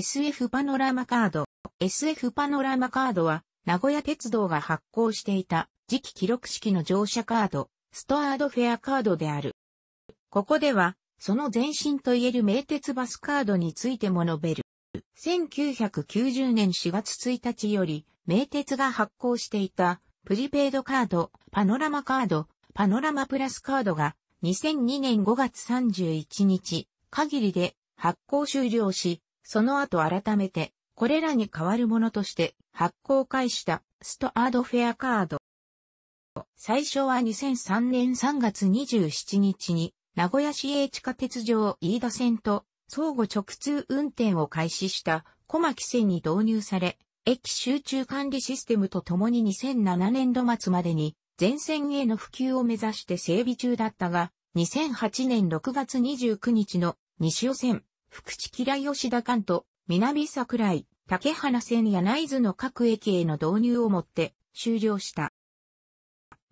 SF パノラマカード。SF パノラマカードは、名古屋鉄道が発行していた、次期記録式の乗車カード、ストアードフェアカードである。ここでは、その前身といえる名鉄バスカードについても述べる。1990年4月1日より、名鉄が発行していた、プリペイドカード、パノラマカード、パノラマプラスカードが、2002年5月31日、限りで発行終了し、その後改めて、これらに代わるものとして発行開始したストアードフェアカード。最初は2003年3月27日に名古屋市営地下鉄上飯田線と相互直通運転を開始した小牧線に導入され、駅集中管理システムとともに2007年度末までに全線への普及を目指して整備中だったが、2008年6月29日の西尾線、福知吉良吉田関と南桜井、竹花線や内津の各駅への導入をもって終了した。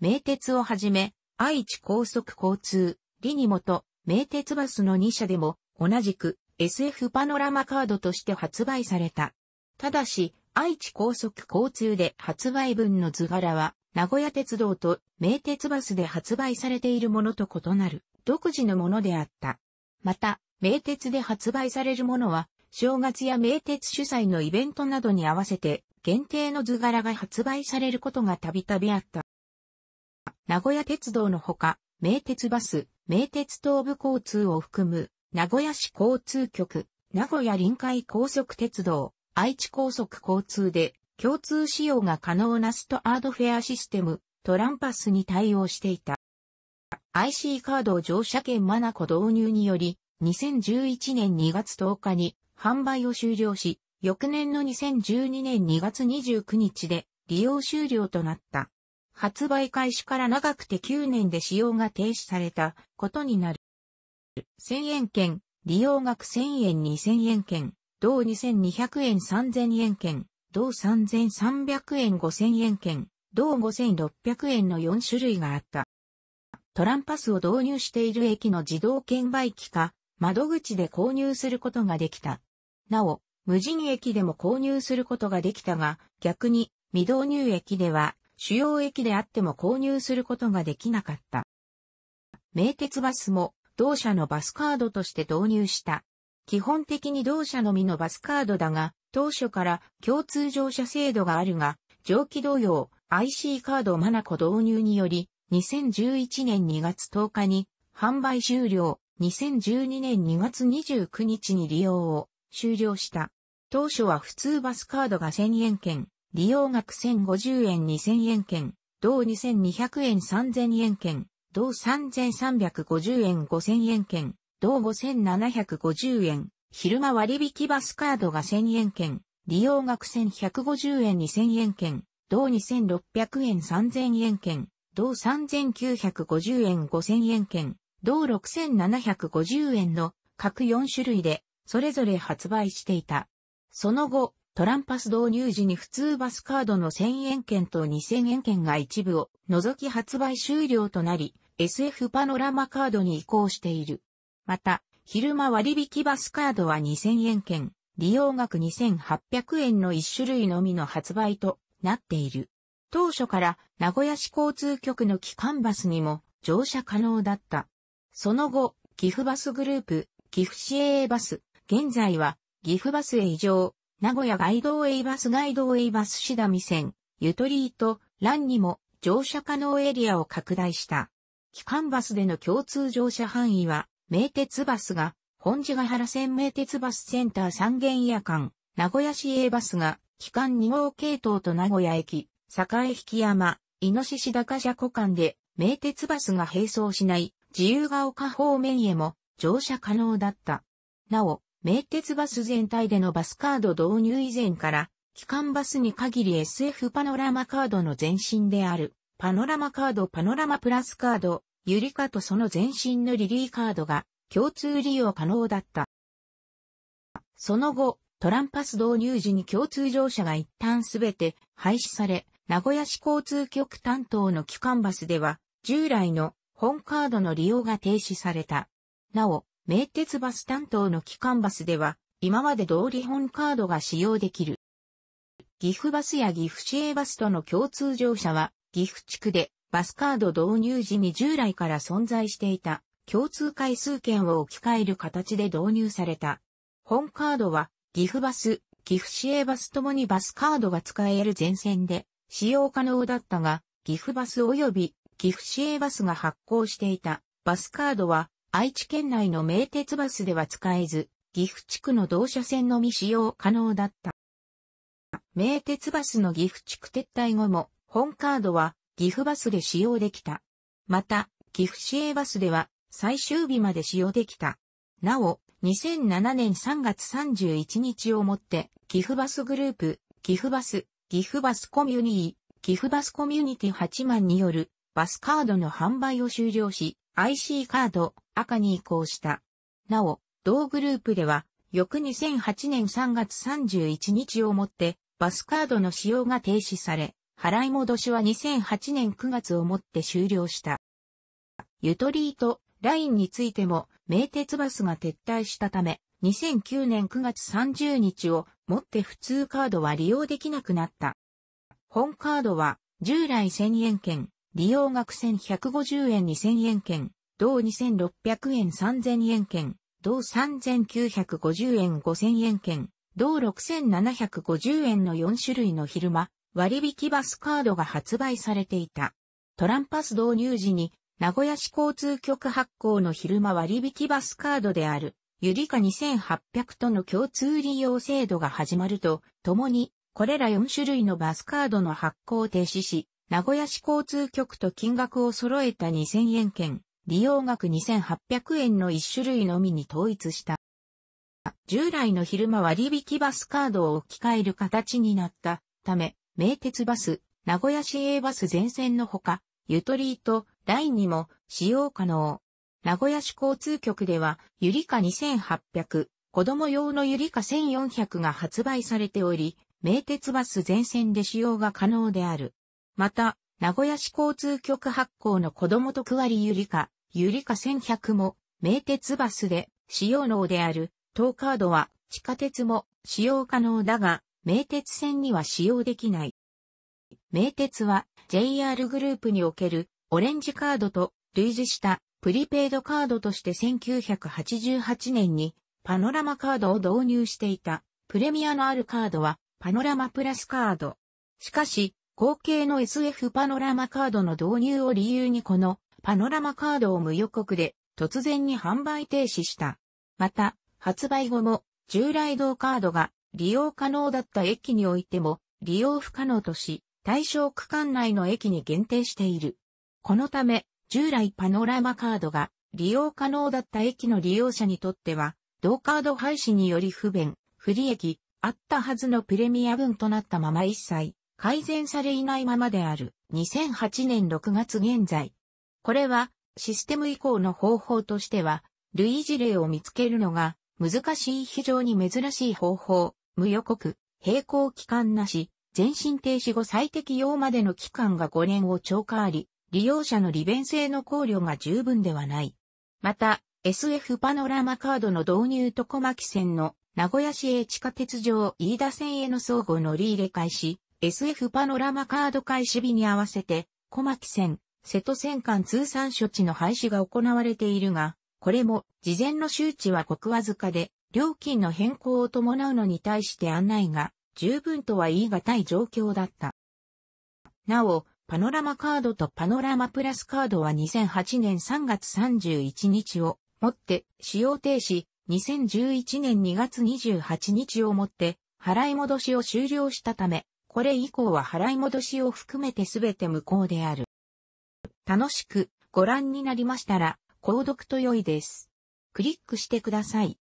名鉄をはじめ、愛知高速交通、リニモと、名鉄バスの2社でも、同じく SF パノラマカードとして発売された。ただし、愛知高速交通で発売分の図柄は、名古屋鉄道と名鉄バスで発売されているものと異なる、独自のものであった。また、名鉄で発売されるものは、正月や名鉄主催のイベントなどに合わせて、限定の図柄が発売されることがたびたびあった。名古屋鉄道のほか、名鉄バス、名鉄東部交通を含む、名古屋市交通局、名古屋臨海高速鉄道、愛知高速交通で、共通使用が可能なストアードフェアシステム、トランパスに対応していた。IC カード乗車券マナコ導入により、2011年2月10日に販売を終了し、翌年の2012年2月29日で利用終了となった。発売開始から長くて9年で使用が停止されたことになる。1000円券、利用額1000円2000円券、同2200円3000円券、同3300円5000円券、同5600円の4種類があった。トランパスを導入している駅の自動券売機か、窓口で購入することができた。なお、無人駅でも購入することができたが、逆に未導入駅では主要駅であっても購入することができなかった。名鉄バスも同社のバスカードとして導入した。基本的に同社のみのバスカードだが、当初から共通乗車制度があるが、上記同様 IC カードマナコ導入により、2011年2月10日に販売終了。2012年2月29日に利用を終了した。当初は普通バスカードが1000円券、利用額1050円2000円券、同2200円3000円券、同3350円5000円券、同5750円、昼間割引バスカードが1000円券、利用額1150円2000円券、同2600円3000円券、同3950円5000円券、同6750円の各4種類で、それぞれ発売していた。その後、トランパス導入時に普通バスカードの1000円券と2000円券が一部を除き発売終了となり、SF パノラマカードに移行している。また、昼間割引バスカードは2000円券、利用額2800円の1種類のみの発売となっている。当初から名古屋市交通局の機関バスにも乗車可能だった。その後、岐阜バスグループ、岐阜市営バス、現在は、岐阜バス営上、名古屋ガイドバスガイドバスシダミ線、ゆとりと、ランにも乗車可能エリアを拡大した。機関バスでの共通乗車範囲は、名鉄バスが、本地ヶ原線名鉄バスセンター三軒夜間、名古屋市営バスが、機関2号系統と名古屋駅、栄引山、イノシシ高車庫間で、名鉄バスが並走しない、自由が丘方面へも乗車可能だった。なお、名鉄バス全体でのバスカード導入以前から、機関バスに限り SF パノラマカードの前身である、パノラマカードパノラマプラスカード、ユリカとその前身のリリーカードが共通利用可能だった。その後、トランパス導入時に共通乗車が一旦すべて廃止され、名古屋市交通局担当の機関バスでは、従来の本カードの利用が停止された。なお、名鉄バス担当の機関バスでは、今まで通り本カードが使用できる。岐阜バスや岐阜市営バスとの共通乗車は、岐阜地区でバスカード導入時に従来から存在していた共通回数券を置き換える形で導入された。本カードは岐阜バス、岐阜市営バスともにバスカードが使える全線で使用可能だったが、岐阜バス及び岐阜市営バスが発行していたバスカードは愛知県内の名鉄バスでは使えず、岐阜地区の同車線のみ使用可能だった。名鉄バスの岐阜地区撤退後も、本カードは岐阜バスで使用できた。また、岐阜市営バスでは最終日まで使用できた。なお、2007年3月31日をもって、岐阜バスグループ、岐阜バス、岐阜バスコミュニー、岐阜バスコミュニティ8万によるバスカードの販売を終了し、IC カード、赤に移行した。なお、同グループでは、翌2008年3月31日をもって、バスカードの使用が停止され、払い戻しは2008年9月をもって終了した。ゆとりとラインについても、名鉄バスが撤退したため、2009年9月30日をもって普通カードは利用できなくなった。本カードは従来1000円券、利用額1150円2000円券、同2600円3000円券、同3950円5000円券、同6750円の4種類の昼間、割引バスカードが発売されていた。トランパス導入時に、名古屋市交通局発行の昼間割引バスカードである、ゆりか2800との共通利用制度が始まると、ともに、これら4種類のバスカードの発行を停止し、名古屋市交通局と金額を揃えた2000円券、利用額2800円の1種類のみに統一した。従来の昼間割引バスカードを置き換える形になったため、名鉄バス、名古屋市営バス全線のほか、ゆとりとラインにも使用可能。名古屋市交通局では、ゆりか2800、子供用のゆりか1400が発売されており、名鉄バス全線で使用が可能である。また、名古屋市交通局発行の子供と区割りゆりか、ゆりか1100も、名鉄バスで使用能である、当カードは地下鉄も使用可能だが、名鉄線には使用できない。名鉄は JR グループにおけるオレンジカードと類似したプリペイドカードとして1988年にパノラマカードを導入していたプレミアのあるカードはパノラマプラスカード。しかし後継の SF パノラマカードの導入を理由にこのパノラマカードを無予告で突然に販売停止した。また、発売後も従来同カードが利用可能だった駅においても利用不可能とし、対象区間内の駅に限定している。このため、従来パノラマカードが利用可能だった駅の利用者にとっては、同カード廃止により不便、不利益、あったはずのプレミア分となったまま一切改善されいないままである2008年6月現在。これはシステム移行の方法としては、類似例を見つけるのが難しい非常に珍しい方法、無予告、並行期間なし、全身停止後最適用までの期間が5年を超過あり、利用者の利便性の考慮が十分ではない。また、SF パノラマカードの導入と小牧線の名古屋市営地下鉄上飯田線への相互乗り入れ開始、SF パノラマカード開始日に合わせて、小牧線、瀬戸線間通算処置の廃止が行われているが、これも事前の周知はごくわずかで、料金の変更を伴うのに対して案内が十分とは言い難い状況だった。なお、パノラマカードとパノラマプラスカードは2008年3月31日をもって使用停止、2011年2月28日をもって払い戻しを終了したため、これ以降は払い戻しを含めてすべて無効である。楽しくご覧になりましたら、購読と良いです。クリックしてください。